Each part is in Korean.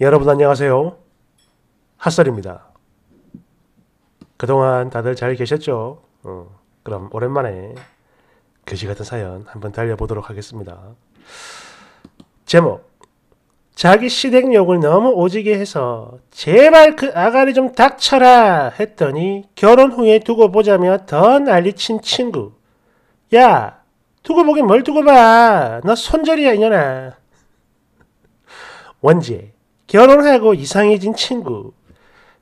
여러분 안녕하세요. 핫설입니다. 그동안 다들 잘 계셨죠? 어, 그럼 오랜만에 교시 같은 사연 한번 달려보도록 하겠습니다. 제목 자기 시댁욕을 너무 오지게 해서 제발 그 아가리 좀 닥쳐라 했더니 결혼 후에 두고 보자며 더 난리친 친구 야 두고 보긴 뭘 두고 봐너 손절이야 이년아 원제 결혼하고 이상해진 친구.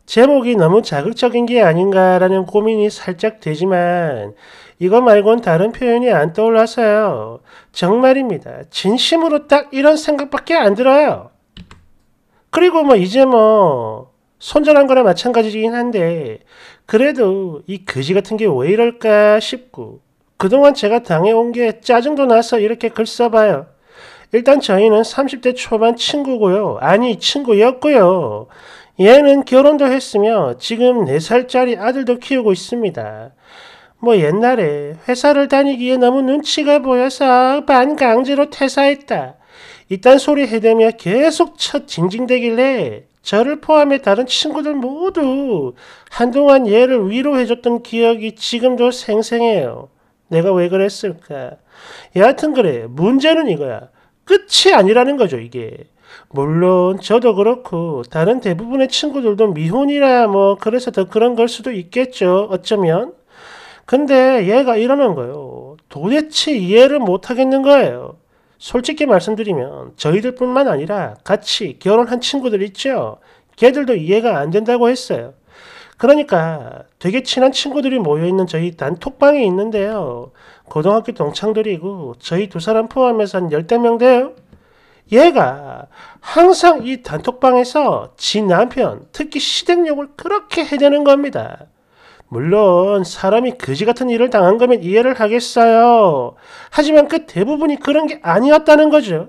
제목이 너무 자극적인 게 아닌가라는 고민이 살짝 되지만 이거 말곤 다른 표현이 안 떠올라서요. 정말입니다. 진심으로 딱 이런 생각밖에 안 들어요. 그리고 뭐 이제 뭐 손절한 거나 마찬가지긴 이 한데 그래도 이 그지 같은 게 왜 이럴까 싶고 그동안 제가 당해온 게 짜증도 나서 이렇게 글 써봐요. 일단 저희는 30대 초반 친구고요. 아니, 친구였고요. 얘는 결혼도 했으며 지금 4살짜리 아들도 키우고 있습니다. 뭐 옛날에 회사를 다니기에 너무 눈치가 보여서 반강제로 퇴사했다. 이딴 소리 해대며 계속 첫 징징대길래 저를 포함해 다른 친구들 모두 한동안 얘를 위로해줬던 기억이 지금도 생생해요. 내가 왜 그랬을까? 여하튼 그래. 문제는 이거야. 끝이 아니라는 거죠, 이게. 물론 저도 그렇고 다른 대부분의 친구들도 미혼이라 뭐 그래서 더 그런 걸 수도 있겠죠. 어쩌면. 근데 얘가 이러는 거예요. 도대체 이해를 못 하겠는 거예요. 솔직히 말씀드리면 저희들뿐만 아니라 같이 결혼한 친구들 있죠. 걔들도 이해가 안 된다고 했어요. 그러니까 되게 친한 친구들이 모여있는 저희 단톡방이 있는데요. 고등학교 동창들이고 저희 두 사람 포함해서 한열댓명 돼요. 얘가 항상 이 단톡방에서 지 남편, 특히 시댁욕을 그렇게 해대는 겁니다. 물론 사람이 그지 같은 일을 당한 거면 이해를 하겠어요. 하지만 그 대부분이 그런 게 아니었다는 거죠.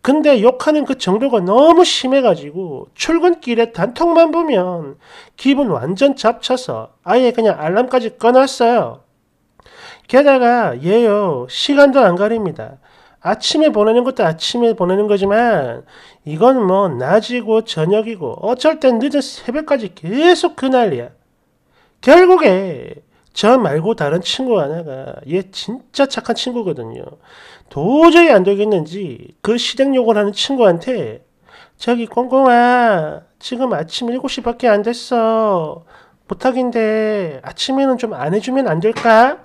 근데 욕하는 그 정도가 너무 심해가지고 출근길에 단톡만 보면 기분 완전 잡쳐서 아예 그냥 알람까지 꺼놨어요. 게다가 얘요 시간도 안 가립니다. 아침에 보내는 것도 아침에 보내는 거지만 이건 뭐 낮이고 저녁이고 어쩔 땐 늦은 새벽까지 계속 그 난리야. 결국에 저 말고 다른 친구 하나가 얘 진짜 착한 친구거든요. 도저히 안 되겠는지 그시댁욕을 하는 친구한테 저기 꽁꽁아 지금 아침 7시밖에 안 됐어. 부탁인데 아침에는 좀 안 해주면 안 될까?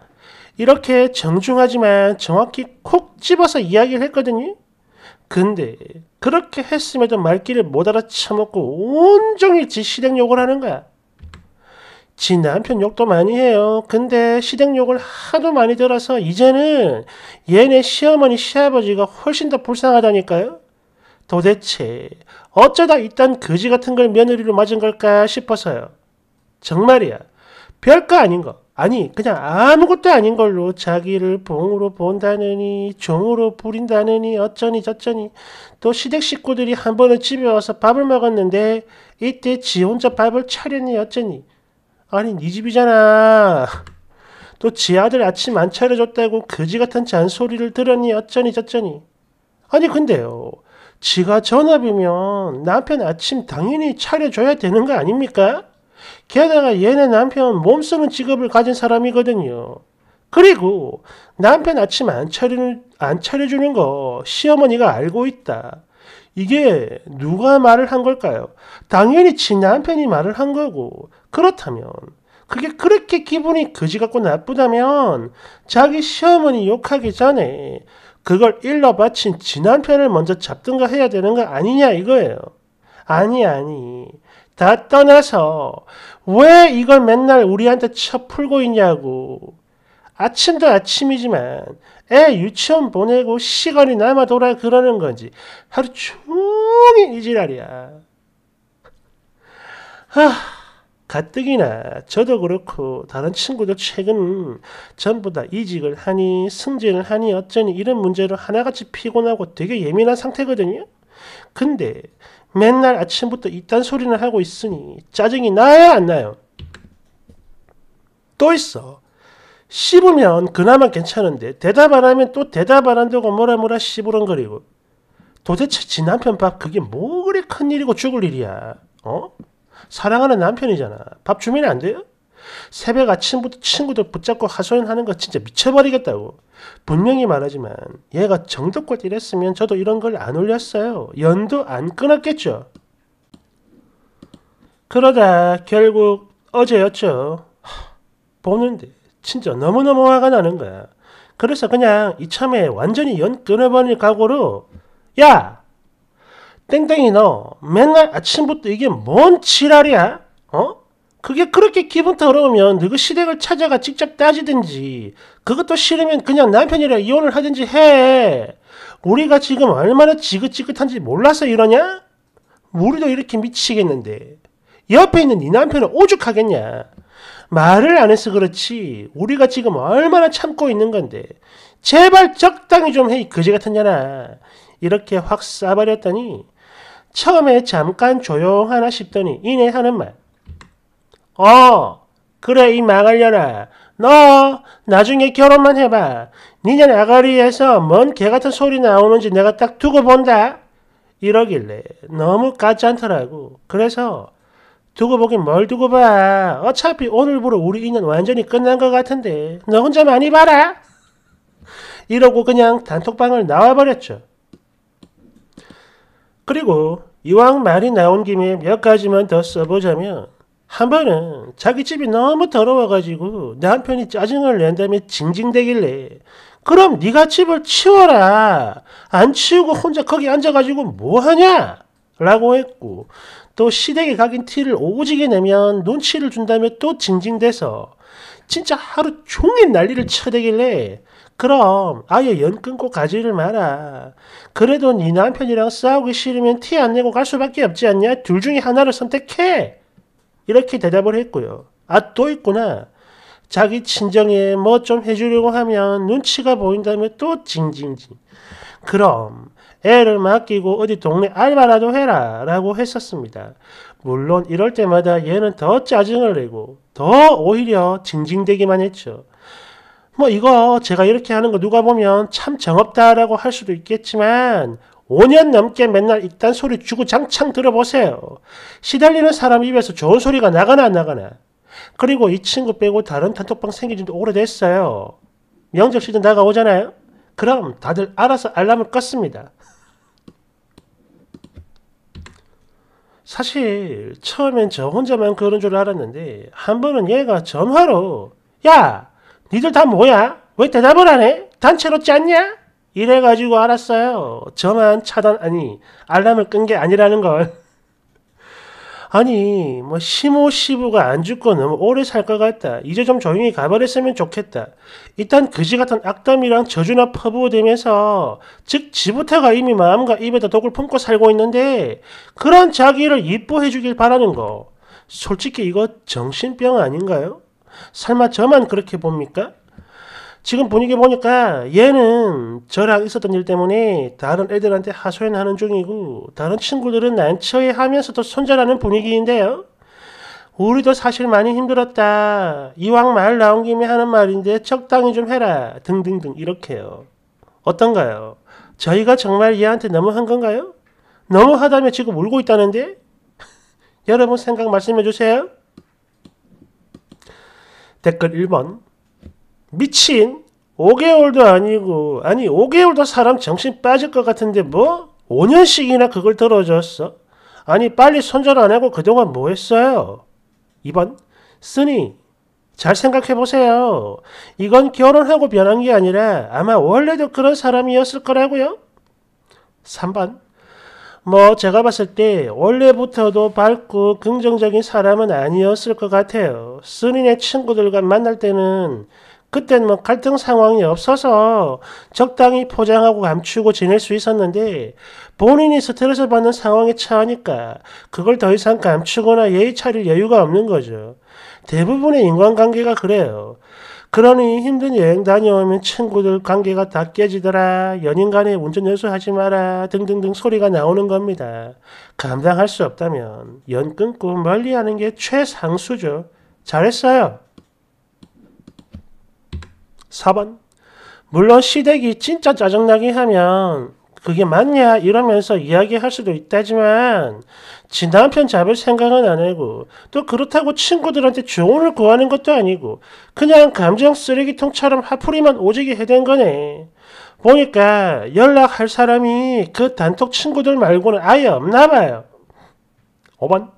이렇게 정중하지만 정확히 콕 집어서 이야기를 했거든요. 근데 그렇게 했음에도 말귀를 못 알아쳐먹고 온종일 지 실행욕을 하는 거야. 지 남편 욕도 많이 해요. 근데 시댁욕을 하도 많이 들어서 이제는 얘네 시어머니 시아버지가 훨씬 더 불쌍하다니까요. 도대체 어쩌다 이딴 거지 같은 걸 며느리로 맞은 걸까 싶어서요. 정말이야. 별거 아닌 거. 아니 그냥 아무것도 아닌 걸로 자기를 봉으로 본다느니 종으로 부린다느니 어쩌니 저쩌니 또 시댁 식구들이 한 번은 집에 와서 밥을 먹었는데 이때 지 혼자 밥을 차렸니 어쩌니 아니 네 집이잖아 또 지 아들 아침 안 차려줬다고 그지같은 잔소리를 들었니 어쩌니 저쩌니 아니 근데요 지가 전업이면 남편 아침 당연히 차려줘야 되는 거 아닙니까? 게다가 얘네 남편 몸쓰는 직업을 가진 사람이거든요. 그리고 남편 아침 안, 차려, 안 차려주는 거 시어머니가 알고 있다. 이게 누가 말을 한 걸까요? 당연히 지 남편이 말을 한 거고 그렇다면 그게 그렇게 기분이 거지 같고 나쁘다면 자기 시어머니 욕하기 전에 그걸 일러 바친 지 남편을 먼저 잡든가 해야 되는 거 아니냐 이거예요. 아니 아니 다 떠나서 왜 이걸 맨날 우리한테 쳐풀고 있냐고. 아침도 아침이지만 애 유치원 보내고 시간이 남아 돌아 그러는 건지 하루 종일 이 지랄이야. 하, 가뜩이나 저도 그렇고 다른 친구도 최근 전부 다 이직을 하니 승진을 하니 어쩌니 이런 문제로 하나같이 피곤하고 되게 예민한 상태거든요. 근데 맨날 아침부터 이딴 소리는 하고 있으니 짜증이 나요 안 나요? 또 있어. 씹으면 그나마 괜찮은데 대답 안 하면 또 대답 안 한다고 뭐라 뭐라 씹으렁거리고 도대체 지 남편 밥 그게 뭐 그리 큰일이고 죽을 일이야. 어? 사랑하는 남편이잖아. 밥 주면 안 돼요? 새벽 아침부터 친구들 붙잡고 하소연하는 거 진짜 미쳐버리겠다고. 분명히 말하지만 얘가 정도껏 이랬으면 저도 이런 걸 안 올렸어요. 연도 안 끊었겠죠. 그러다 결국 어제였죠. 보는데 진짜 너무너무 화가 나는 거야. 그래서 그냥 이참에 완전히 연 끊어버릴 각오로 야! 땡땡이 너 맨날 아침부터 이게 뭔 지랄이야? 어? 그게 그렇게 기분 더러우면 그 시댁을 찾아가 직접 따지든지 그것도 싫으면 그냥 남편이랑 이혼을 하든지 해. 우리가 지금 얼마나 지긋지긋한지 몰라서 이러냐? 우리도 이렇게 미치겠는데 옆에 있는 네 남편은 오죽하겠냐? 말을 안 해서 그렇지 우리가 지금 얼마나 참고 있는 건데 제발 적당히 좀 해 이 거지 같은 년아 이렇게 확 싸버렸더니 처음에 잠깐 조용하나 싶더니 이내 하는 말 어, 그래 이 망할려나. 너 나중에 결혼만 해봐. 니네 나가리에서 뭔 개같은 소리 나오는지 내가 딱 두고 본다. 이러길래 너무 까지 않더라고. 그래서 두고 보긴 뭘 두고 봐. 어차피 오늘부로 우리 인연 완전히 끝난 것 같은데 너 혼자 많이 봐라. 이러고 그냥 단톡방을 나와버렸죠. 그리고 이왕 말이 나온 김에 몇 가지만 더 써보자면 한 번은 자기 집이 너무 더러워가지고 남편이 짜증을 낸다며 징징대길래 그럼 네가 집을 치워라. 안 치우고 혼자 거기 앉아가지고 뭐하냐? 라고 했고 또 시댁에 가긴 티를 오지게 내면 눈치를 준다며 또 징징대서 진짜 하루 종일 난리를 쳐대길래 그럼 아예 연 끊고 가지를 마라. 그래도 네 남편이랑 싸우기 싫으면 티 안 내고 갈 수밖에 없지 않냐? 둘 중에 하나를 선택해. 이렇게 대답을 했고요. 아, 또 있구나. 자기 친정에 뭐 좀 해주려고 하면 눈치가 보인다며 또 징징징. 그럼 애를 맡기고 어디 동네 알바라도 해라 라고 했었습니다. 물론 이럴 때마다 얘는 더 짜증을 내고 더 오히려 징징대기만 했죠. 뭐 이거 제가 이렇게 하는 거 누가 보면 참 정없다라고 할 수도 있겠지만 5년 넘게 맨날 이딴 소리 주고 장창 들어보세요. 시달리는 사람 입에서 좋은 소리가 나가나 안 나가나. 그리고 이 친구 빼고 다른 단톡방 생긴 지도 오래됐어요. 명절 시즌 다가오잖아요. 그럼 다들 알아서 알람을 껐습니다. 사실 처음엔 저 혼자만 그런 줄 알았는데 한 번은 얘가 전화로 야 니들 다 뭐야? 왜 대답을 안 해? 단체로 짰냐? 이래가지고 알았어요. 저만 차단, 아니, 알람을 끈 게 아니라는 걸. 아니, 뭐, 시모 시부가 안 죽고 너무 뭐 오래 살 것 같다. 이제 좀 조용히 가버렸으면 좋겠다. 일단 그지 같은 악담이랑 저주나 퍼부어대면서, 즉, 지부터가 이미 마음과 입에다 독을 품고 살고 있는데, 그런 자기를 이뻐해주길 바라는 거. 솔직히 이거 정신병 아닌가요? 설마 저만 그렇게 봅니까? 지금 분위기 보니까 얘는 저랑 있었던 일 때문에 다른 애들한테 하소연하는 중이고 다른 친구들은 난처해하면서도 손절하는 분위기인데요. 우리도 사실 많이 힘들었다. 이왕 말 나온 김에 하는 말인데 적당히 좀 해라. 등등등 이렇게요. 어떤가요? 저희가 정말 얘한테 너무한 건가요? 너무하다며 지금 울고 있다는데? 여러분 생각 말씀해 주세요. 댓글 1번 미친 5개월도 아니고 아니 5개월도 사람 정신 빠질 것 같은데 뭐 5년씩이나 그걸 들어줬어? 아니 빨리 손절 안 하고 그동안 뭐 했어요? 2번 쓰니 잘 생각해 보세요. 이건 결혼하고 변한 게 아니라 아마 원래도 그런 사람이었을 거라고요. 3번 뭐 제가 봤을 때 원래부터도 밝고 긍정적인 사람은 아니었을 것 같아요. 쓰니네 친구들과 만날 때는 그때는 뭐 갈등 상황이 없어서 적당히 포장하고 감추고 지낼 수 있었는데 본인이 스트레스 받는 상황에 처하니까 그걸 더 이상 감추거나 예의 차릴 여유가 없는 거죠. 대부분의 인간관계가 그래요. 그러니 힘든 여행 다녀오면 친구들 관계가 다 깨지더라, 연인 간에 운전 연수하지 마라 등등등 소리가 나오는 겁니다. 감당할 수 없다면 연 끊고 멀리하는 게 최상수죠. 잘했어요. 4번 물론 시댁이 진짜 짜증나게 하면 그게 맞냐 이러면서 이야기할 수도 있다지만 지 남편 잡을 생각은 안 하고 또 그렇다고 친구들한테 조언을 구하는 것도 아니고 그냥 감정 쓰레기통처럼 하풀이만 오지게 해댄 거네. 보니까 연락할 사람이 그 단톡 친구들 말고는 아예 없나 봐요. 5번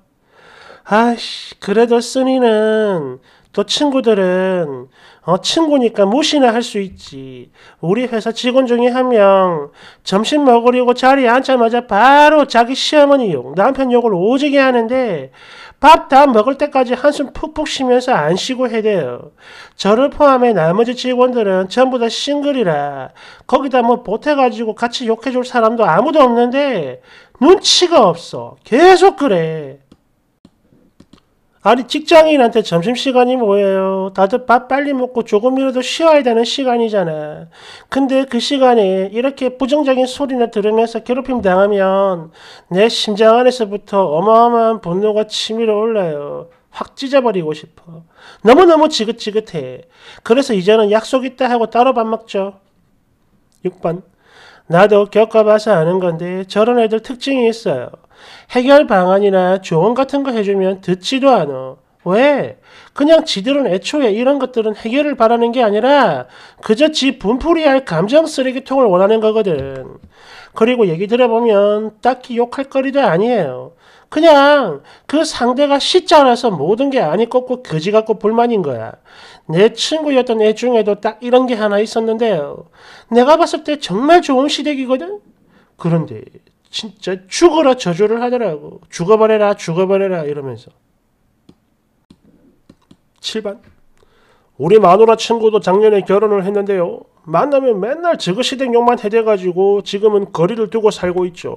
아씨 그래도 쓰니는 또 친구들은 어, 친구니까 무시나 할 수 있지. 우리 회사 직원 중에 한 명 점심 먹으려고 자리에 앉자마자 바로 자기 시어머니 욕, 남편 욕을 오지게 하는데 밥 다 먹을 때까지 한숨 푹푹 쉬면서 안 쉬고 해대요. 저를 포함해 나머지 직원들은 전부 다 싱글이라 거기다 뭐 보태가지고 같이 욕해줄 사람도 아무도 없는데 눈치가 없어. 계속 그래. 아니 직장인한테 점심시간이 뭐예요? 다들 밥 빨리 먹고 조금이라도 쉬어야 되는 시간이잖아. 근데 그 시간에 이렇게 부정적인 소리나 들으면서 괴롭힘 당하면 내 심장 안에서부터 어마어마한 분노가 치밀어 올라요. 확 찢어버리고 싶어. 너무너무 지긋지긋해. 그래서 이제는 약속 있다 하고 따로 밥 먹죠. 6번. 나도 겪어봐서 아는 건데 저런 애들 특징이 있어요. 해결 방안이나 조언 같은 거 해주면 듣지도 않아. 왜? 그냥 지들은 애초에 이런 것들은 해결을 바라는 게 아니라 그저 지 분풀이할 감정 쓰레기통을 원하는 거거든. 그리고 얘기 들어보면 딱히 욕할 거리도 아니에요. 그냥 그 상대가 시않아서 모든 게 아니 꼽고 거지 같고 불만인 거야. 내 친구였던 애 중에도 딱 이런 게 하나 있었는데요. 내가 봤을 때 정말 좋은 시댁이거든? 그런데 진짜 죽어라 저주를 하더라고. 죽어버려라 죽어버려라 이러면서. 7번 우리 마누라 친구도 작년에 결혼을 했는데요. 만나면 맨날 저그시댁 욕만 해대가지고 지금은 거리를 두고 살고 있죠.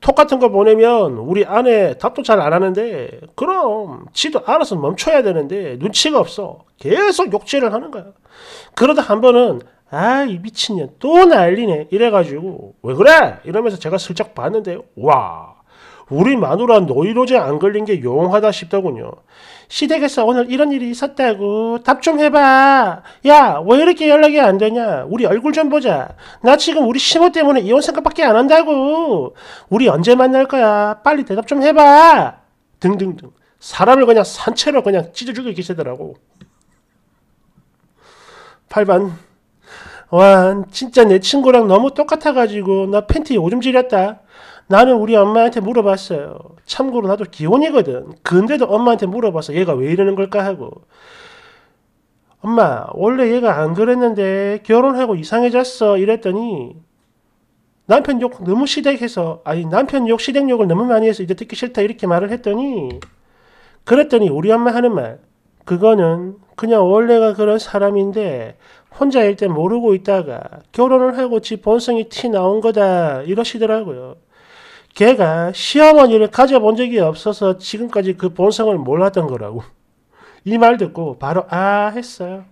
톡 같은 거 보내면 우리 아내 답도 잘 안 하는데 그럼 지도 알아서 멈춰야 되는데 눈치가 없어. 계속 욕질을 하는 거야. 그러다 한 번은 아, 이 미친년 또 난리네. 이래가지고 왜 그래? 이러면서 제가 슬쩍 봤는데 와, 우리 마누라 노이로제 안 걸린 게 용하다 싶더군요. 시댁에서 오늘 이런 일이 있었다고 답 좀 해봐. 야, 왜 이렇게 연락이 안 되냐? 우리 얼굴 좀 보자. 나 지금 우리 시모 때문에 이혼 생각밖에 안 한다고. 우리 언제 만날 거야? 빨리 대답 좀 해봐. 등등등. 사람을 그냥 산채로 그냥 찢어 죽일 기세더라고. 8반 와, 진짜 내 친구랑 너무 똑같아가지고 나 팬티에 오줌 지렸다. 나는 우리 엄마한테 물어봤어요. 참고로 나도 기혼이거든. 근데도 엄마한테 물어봐서 얘가 왜 이러는 걸까 하고. 엄마, 원래 얘가 안 그랬는데 결혼하고 이상해졌어. 이랬더니 남편 욕 너무 시댁해서, 아니, 남편 욕 시댁욕을 너무 많이 해서 이제 듣기 싫다. 이렇게 말을 했더니, 그랬더니 우리 엄마 하는 말. 그거는 그냥 원래가 그런 사람인데 혼자일 때 모르고 있다가 결혼을 하고 지 본성이 티 나온 거다 이러시더라고요. 걔가 시어머니를 가져본 적이 없어서 지금까지 그 본성을 몰랐던 거라고. 이 말 듣고 바로 아 했어요.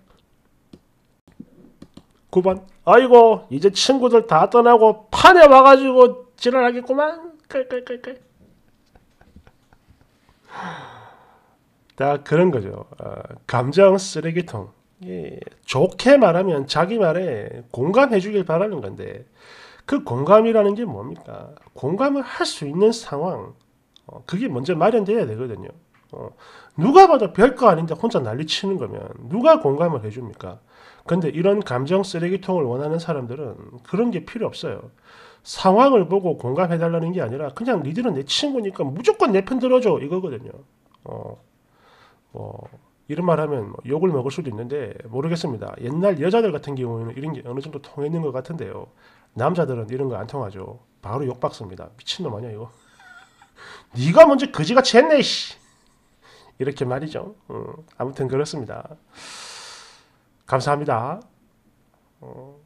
9번 아이고 이제 친구들 다 떠나고 판에 와가지고 지랄하겠구만. 깔깔깔깔. 다 그런 거죠. 어, 감정 쓰레기통. 예, 좋게 말하면 자기 말에 공감해 주길 바라는 건데 그 공감이라는 게 뭡니까? 공감을 할 수 있는 상황 어, 그게 먼저 마련돼야 되거든요. 어, 누가 봐도 별거 아닌데 혼자 난리치는 거면 누가 공감을 해줍니까? 근데 이런 감정 쓰레기통을 원하는 사람들은 그런 게 필요 없어요. 상황을 보고 공감해달라는 게 아니라 그냥 니들은 내 친구니까 무조건 내 편 들어줘 이거거든요. 어, 뭐 이런 말 하면 뭐 욕을 먹을 수도 있는데 모르겠습니다. 옛날 여자들 같은 경우에는 이런 게 어느 정도 통했는 것 같은데요. 남자들은 이런 거 안 통하죠. 바로 욕박습니다. 미친놈 아니야 이거. 네가 먼저 거지같이 했네 씨. 이렇게 말이죠. 음, 아무튼 그렇습니다. 감사합니다. 어.